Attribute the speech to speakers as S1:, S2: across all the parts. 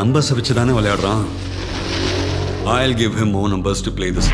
S1: நம்பர்ஸை வச்சு தானே விளையாடுறான் I give him more numbers to play this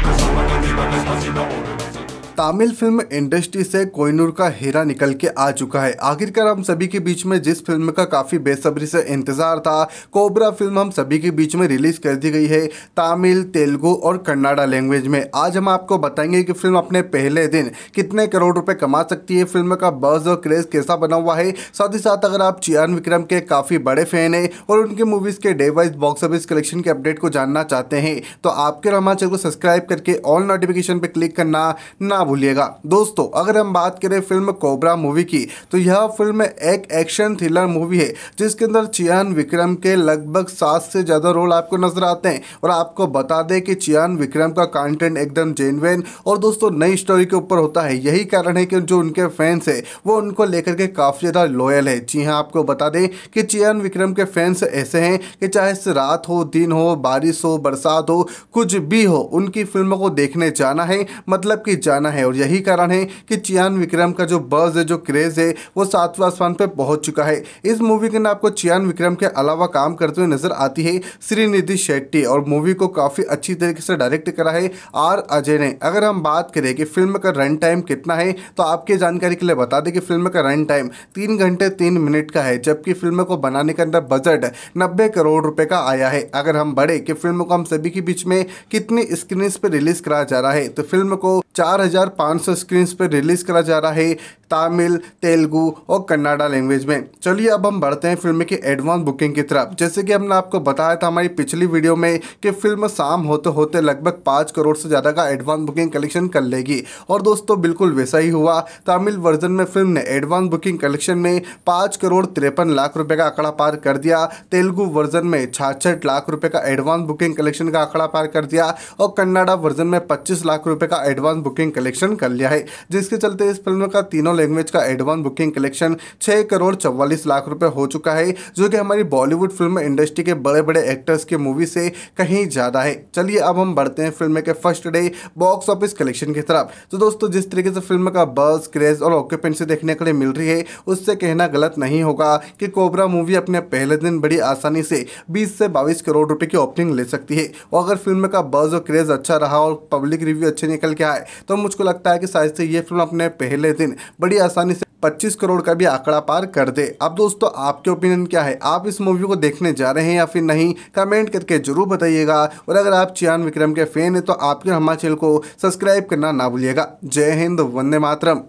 S1: Tamil film industry से कोइनूर का हीरा निकल के आ चुका है आखिरकार हम सभी के बीच में जिस फिल्म का काफ़ी बेसब्री से इंतज़ार था कोबरा फिल्म हम सभी के बीच में रिलीज़ कर दी गई है तमिल तेलुगु और कन्नाडा लैंग्वेज में आज हम आपको बताएंगे कि फिल्म अपने पहले दिन कितने करोड़ रुपये कमा सकती है फिल्म का बर्ज और क्रेज़ कैसा बना हुआ है साथ ही साथ अगर आप चियान विक्रम के काफ़ी बड़े फ़ैन हैं और उनकी मूवीज़ के day wise box office collection के अपडेट को जानना चाहते हैं तो आपके हमारे चैनल को सब्सक्राइब करके ऑल नोटिफिकेशन पर क्लिक करना ना भूलिएगा दोस्तों अगर हम बात करें फिल्म कोबरा मूवी की तो यह फिल्म एक एक्शन थ्रिलर मूवी है जिसके अंदर चियान विक्रम के लगभग सात से ज़्यादा रोल आपको नजर आते हैं और आपको बता दें कि चियान विक्रम का कंटेंट एकदम जेनवेन और दोस्तों नई स्टोरी के ऊपर होता है यही कारण है कि जो उनके फैंस है वो उनको लेकर के काफ़ी ज़्यादा लॉयल है जी हाँ आपको बता दें कि चियान विक्रम के फैंस ऐसे हैं कि चाहे रात हो दिन हो बारिश हो बरसात हो कुछ भी हो उनकी फिल्मों को देखने जाना है मतलब कि जाना है और यही कारण है कि चियान विक्रम का जो बर्ज है जो क्रेज़ है वो सातवां आसमान पर पहुंच चुका है इस मूवी के आपको चियान विक्रम के अलावा काम करते हुए नजर आती है श्रीनिधि शेट्टी और मूवी को काफ़ी अच्छी तरीके से डायरेक्ट करा है आर अजय ने अगर हम बात करें कि फिल्म का रन टाइम कितना है तो आपके जानकारी के लिए बता दें कि फिल्म का रन टाइम तीन घंटे तीन मिनट का है जबकि फिल्म को बनाने के अंदर बजट नब्बे करोड़ रुपए का आया है अगर हम बढ़े कि फिल्म को हम सभी के बीच में कितनी स्क्रीन पर रिलीज करा जा रहा है तो फिल्म को चार हज़ार पाँच सौ स्क्रीन्स पर रिलीज़ करा जा रहा है तमिल तेलुगु और कन्नाडा लैंग्वेज में चलिए अब हम बढ़ते हैं फिल्म की एडवांस बुकिंग की तरफ जैसे कि हमने आपको बताया था हमारी पिछली वीडियो में कि फिल्म शाम होते होते लगभग पाँच करोड़ से ज़्यादा का एडवांस बुकिंग कलेक्शन कर लेगी और दोस्तों बिल्कुल वैसा ही हुआ तमिल वर्जन में फिल्म ने एडवांस बुकिंग कलेक्शन में पाँच करोड़ तिरपन लाख रुपये का आंकड़ा पार कर दिया तेलुगु वर्जन में छाछठ लाख रुपये का एडवांस बुकिंग कलेक्शन का आंकड़ा पार कर दिया और कन्नाडा वर्जन में पच्चीस लाख रुपये का एडवांस बुकिंग कलेक्शन कलेक्शन कर लिया है जिसके चलते इस फिल्म का तीनों लैंग्वेज का एडवांस बुकिंग कलेक्शन छः करोड़ चौवालीस लाख रुपये हो चुका है जो कि हमारी बॉलीवुड फिल्म इंडस्ट्री के बड़े बड़े एक्टर्स की मूवी से कहीं ज़्यादा है चलिए अब हम बढ़ते हैं फिल्म के first day box office collection की तरफ तो दोस्तों जिस तरीके से फिल्म का बस क्रेज और ऑक्यूपेंसी देखने के लिए मिल रही है उससे कहना गलत नहीं होगा कि कोबरा मूवी अपने पहले दिन बड़ी आसानी से बीस से बाईस करोड़ रुपए की ओपनिंग ले सकती है और अगर फिल्म का बज और क्रेज अच्छा रहा और पब्लिक रिव्यू अच्छे निकल के आए तो मुझको लगता है कि शायद से ये फिल्म अपने पहले दिन बड़ी आसानी से 25 करोड़ का भी आंकड़ा पार कर दे अब दोस्तों आपके ओपिनियन क्या है आप इस मूवी को देखने जा रहे हैं या फिर नहीं कमेंट करके जरूर बताइएगा और अगर आप चियान विक्रम के फैन हैं तो आपके हमारे चैनल को सब्सक्राइब करना ना भूलिएगा जय हिंद वंदे मातरम